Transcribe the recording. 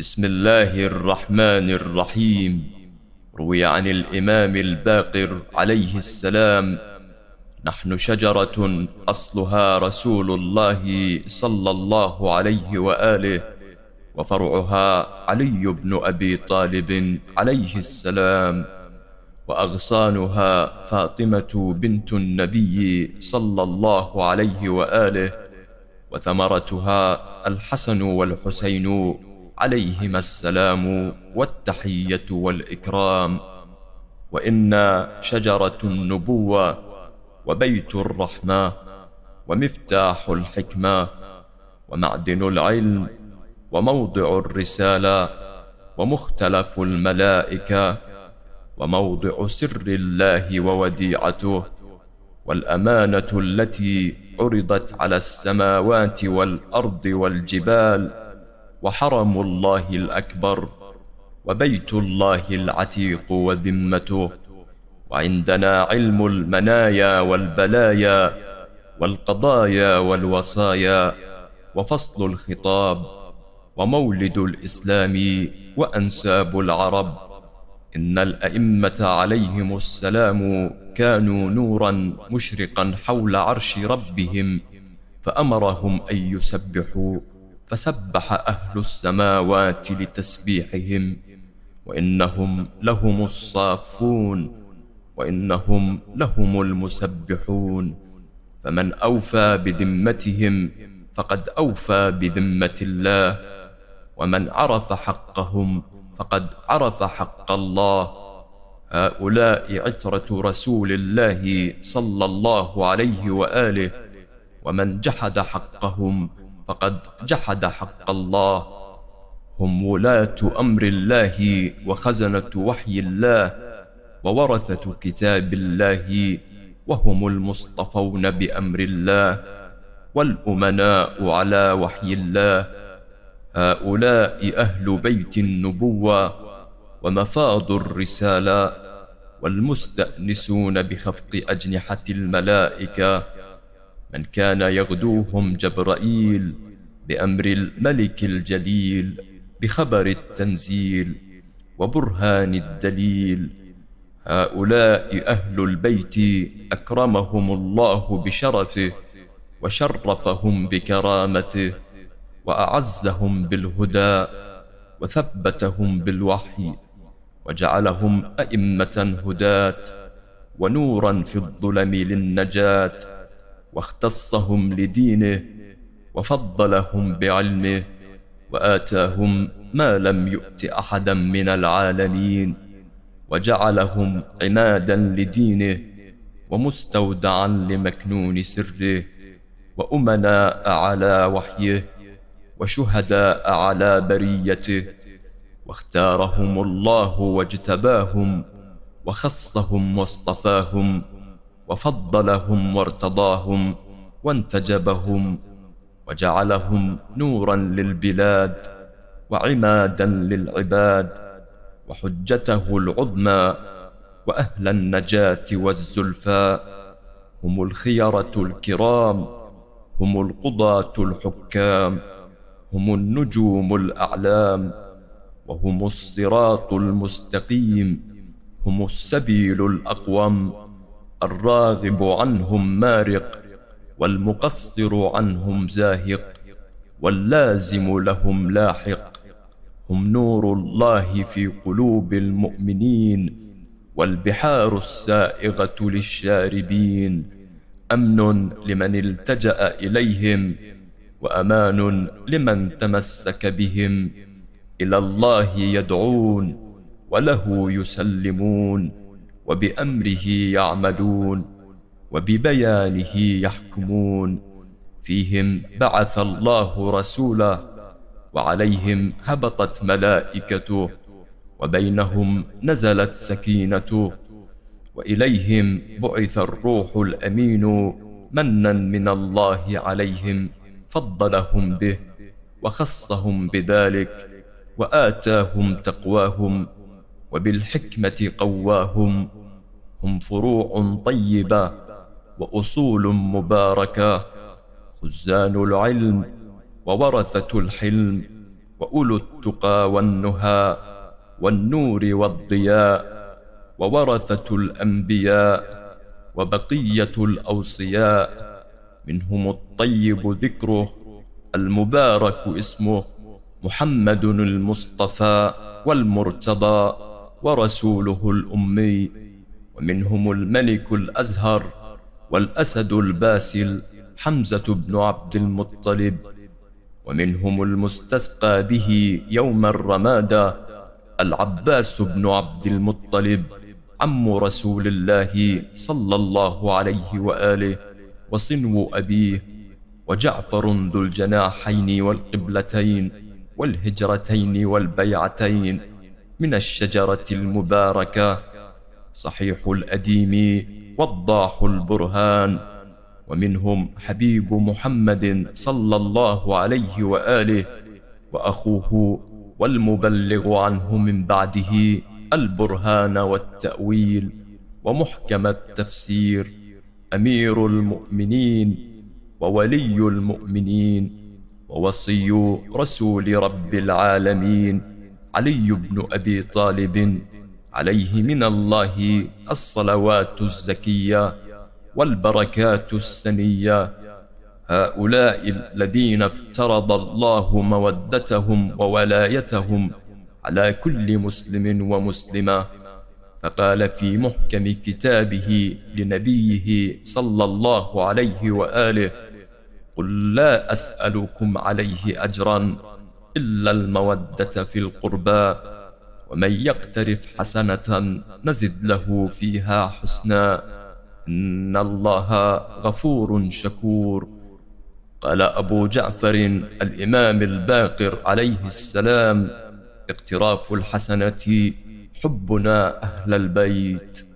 بسم الله الرحمن الرحيم روي عن الإمام الباقر عليه السلام نحن شجرة أصلها رسول الله صلى الله عليه وآله وفرعها علي بن أبي طالب عليه السلام وأغصانها فاطمة بنت النبي صلى الله عليه وآله وثمرتها الحسن والحسين عليهما السلام والتحية والإكرام وإنا شجرة النبوة وبيت الرحمة ومفتاح الحكمة ومعدن العلم وموضع الرسالة ومختلف الملائكة وموضع سر الله ووديعته والأمانة التي عرضت على السماوات والأرض والجبال وحرم الله الأكبر وبيت الله العتيق وذمته وعندنا علم المنايا والبلايا والقضايا والوصايا وفصل الخطاب ومولد الإسلام وأنساب العرب إن الأئمة عليهم السلام كانوا نورا مشرقا حول عرش ربهم فأمرهم أن يسبحوا فسبح أهل السماوات لتسبيحهم وإنهم لهم الصافون وإنهم لهم المسبحون فمن أوفى بذمتهم فقد أوفى بذمة الله ومن عرف حقهم فقد عرف حق الله هؤلاء عترة رسول الله صلى الله عليه وآله ومن جحد حقهم فقد جحد حق الله هم ولاة أمر الله وخزنة وحي الله وورثة كتاب الله وهم المصطفون بأمر الله والأمناء على وحي الله هؤلاء أهل بيت النبوة ومفاض الرسالة والمستأنسون بخفق أجنحة الملائكة من كان يغدوهم جبرائيل بأمر الملك الجليل بخبر التنزيل وبرهان الدليل هؤلاء أهل البيت أكرمهم الله بشرفه وشرفهم بكرامته وأعزهم بالهدى وثبتهم بالوحي وجعلهم أئمة هداة ونورا في الظلم للنجاة واختصهم لدينه وفضلهم بعلمه واتاهم ما لم يؤت احدا من العالمين وجعلهم عمادا لدينه ومستودعا لمكنون سره وامناء على وحيه وشهداء على بريته واختارهم الله واجتباهم وخصهم واصطفاهم وفضلهم وارتضاهم وانتجبهم وجعلهم نورا للبلاد وعمادا للعباد وحجته العظمى واهل النجاه والزلفاء هم الخيره الكرام هم القضاه الحكام هم النجوم الاعلام وهم الصراط المستقيم هم السبيل الاقوم الراغب عنهم مارق والمقصر عنهم زاهق واللازم لهم لاحق هم نور الله في قلوب المؤمنين والبحار السائغه للشاربين امن لمن التجا اليهم وامان لمن تمسك بهم الى الله يدعون وله يسلمون وبأمره يعملون وببيانه يحكمون فيهم بعث الله رسوله وعليهم هبطت ملائكته وبينهم نزلت سكينته وإليهم بعث الروح الأمين منا من الله عليهم فضلهم به وخصهم بذلك وآتاهم تقواهم وبالحكمة قواهم هم فروع طيبة وأصول مباركة خزان العلم وورثة الحلم وأولو التقى والنهى والنور والضياء وورثة الأنبياء وبقية الأوصياء منهم الطيب ذكره المبارك اسمه محمد المصطفى والمرتضى ورسوله الأمي ومنهم الملك الأزهر والأسد الباسل حمزة بن عبد المطلب ومنهم المستسقى به يوم الرمادة العباس بن عبد المطلب عم رسول الله صلى الله عليه وآله وصنو أبيه وجعفر ذو الجناحين والقبلتين والهجرتين والبيعتين من الشجرة المباركة صحيح الأديم وضاح البرهان ومنهم حبيب محمد صلى الله عليه وآله وأخوه والمبلغ عنه من بعده البرهان والتأويل ومحكم التفسير أمير المؤمنين وولي المؤمنين ووصي رسول رب العالمين علي بن أبي طالب عليه من الله الصلوات الزكية والبركات السنية هؤلاء الذين افترض الله مودتهم وولايتهم على كل مسلم ومسلمة فقال في محكم كتابه لنبيه صلى الله عليه وآله قل لا أسألكم عليه أجرا إلا المودة في القربى ومن يقترف حسنة نزد له فيها حسنا إن الله غفور شكور قال أبو جعفر الإمام الباقر عليه السلام اقتراف الحسنة حبنا أهل البيت